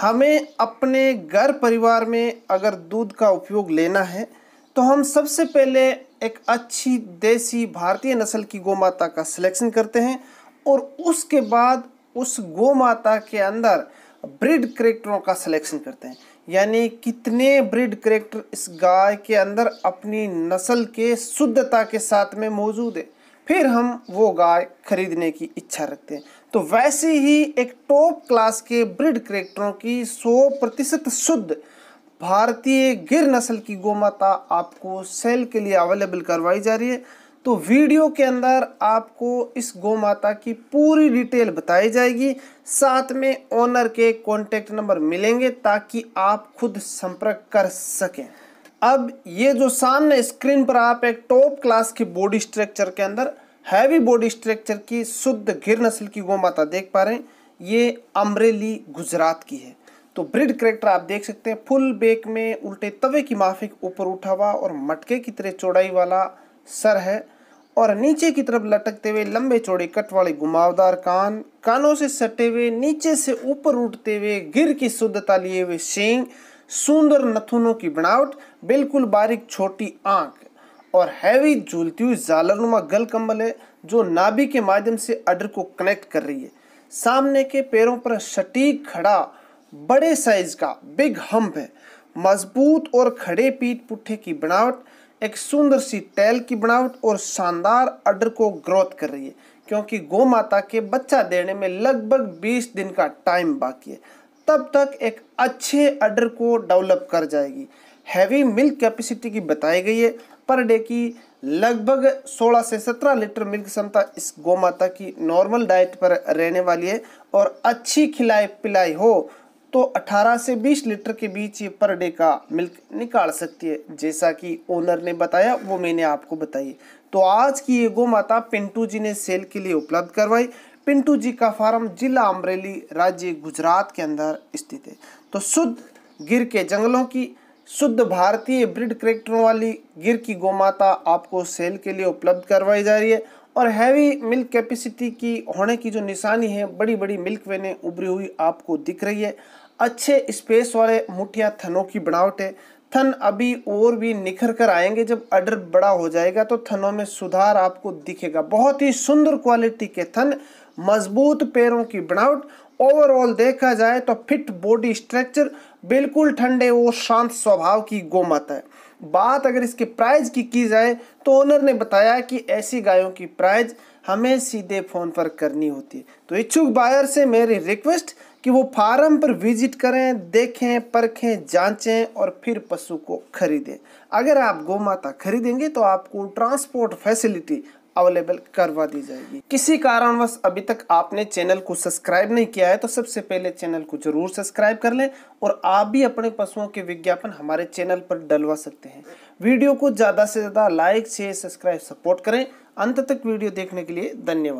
हमें अपने घर परिवार में अगर दूध का उपयोग लेना है तो हम सबसे पहले एक अच्छी देसी भारतीय नस्ल की गौ माता का सिलेक्शन करते हैं और उसके बाद उस गौ माता के अंदर ब्रिड करेक्टरों का सिलेक्शन करते हैं यानी कितने ब्रिड करेक्टर इस गाय के अंदर अपनी नस्ल के शुद्धता के साथ में मौजूद है फिर हम वो गाय खरीदने की इच्छा रखते हैं तो वैसे ही एक टॉप क्लास के ब्रिड करेक्टरों की 100 प्रतिशत शुद्ध भारतीय गिर नस्ल की गोमाता आपको सेल के लिए अवेलेबल करवाई जा रही है तो वीडियो के अंदर आपको इस गोमाता की पूरी डिटेल बताई जाएगी साथ में ओनर के कॉन्टैक्ट नंबर मिलेंगे ताकि आप खुद संपर्क कर सकें अब ये जो सामने स्क्रीन पर आप एक टॉप क्लास की बॉडी स्ट्रक्चर के अंदर हैवी बॉडी स्ट्रक्चर की शुद्ध गिर नस्ल की गौ माता देख पा रहे हैं ये अमरेली गुजरात की है तो ब्रिड करेक्टर आप देख सकते हैं फुल बेक में उल्टे तवे की माफिक ऊपर उठा हुआ और मटके की तरह चौड़ाई वाला सर है और नीचे की तरफ लटकते हुए लंबे चौड़े कट वाले घुमावदार कान कानों से सटे हुए नीचे से ऊपर उठते हुए गिर की शुद्धता लिए हुए सींग सुंदर नथुनों की बनावट बिल्कुल बारीक छोटी आंख और हैवी झूलती हुई जालनुमा गल कम्बल है जो नाभि के माध्यम से अडर को कनेक्ट कर रही है सामने के पैरों पर सटीक खड़ा बड़े साइज का बिग हम्प है मजबूत और खड़े पीठ पुट्ठे की बनावट एक सुंदर सी टैल की बनावट और शानदार अडर को ग्रोथ कर रही है क्योंकि गौ माता के बच्चा देने में लगभग 20 दिन का टाइम बाकी है तब तक एक अच्छे अडर को डेवलप कर जाएगी हैवी मिल्क कैपेसिटी की बताई गई है पर डे की लगभग 16 से 17 लीटर मिल्क क्षमता इस गौ माता की नॉर्मल डाइट पर रहने वाली है और अच्छी खिलाई पिलाई हो तो 18 से 20 लीटर के बीच ये पर डे का मिल्क निकाल सकती है जैसा कि ओनर ने बताया वो मैंने आपको बताई तो आज की ये गौ माता पिंटू जी ने सेल के लिए उपलब्ध करवाई पिंटू जी का फार्म जिला अमरेली राज्य गुजरात के अंदर स्थित है तो शुद्ध गिर के जंगलों की शुद्ध भारतीय ब्रिड करेक्टरों वाली गिर की गोमाता आपको सेल के लिए उपलब्ध करवाई जा रही है और हैवी मिल्क कैपेसिटी की होने की जो निशानी है बड़ी बड़ी मिल्क वेने उभरी हुई आपको दिख रही है अच्छे स्पेस वाले मुठिया थनों की बनावट है थन अभी और भी निखर कर आएंगे जब अडर बड़ा हो जाएगा तो थनों में सुधार आपको दिखेगा बहुत ही सुंदर क्वालिटी के थन मजबूत पैरों की बनावट ओवरऑल देखा जाए तो फिट बॉडी स्ट्रक्चर बिल्कुल ठंडे और शांत स्वभाव की गोमाता है बात अगर इसके प्राइस की की जाए तो ओनर ने बताया कि ऐसी गायों की प्राइस हमें सीधे फ़ोन पर करनी होती है तो इच्छुक बायर से मेरी रिक्वेस्ट कि वो फार्म पर विजिट करें देखें परखें जांचें और फिर पशु को खरीदें अगर आप गौ माता खरीदेंगे तो आपको ट्रांसपोर्ट फैसिलिटी अवेलेबल करवा दी जाएगी किसी कारणवश अभी तक आपने चैनल को सब्सक्राइब नहीं किया है तो सबसे पहले चैनल को जरूर सब्सक्राइब कर लें और आप भी अपने पशुओं के विज्ञापन हमारे चैनल पर डलवा सकते हैं वीडियो को ज़्यादा से ज़्यादा लाइक शेयर सब्सक्राइब सपोर्ट करें अंत तक वीडियो देखने के लिए धन्यवाद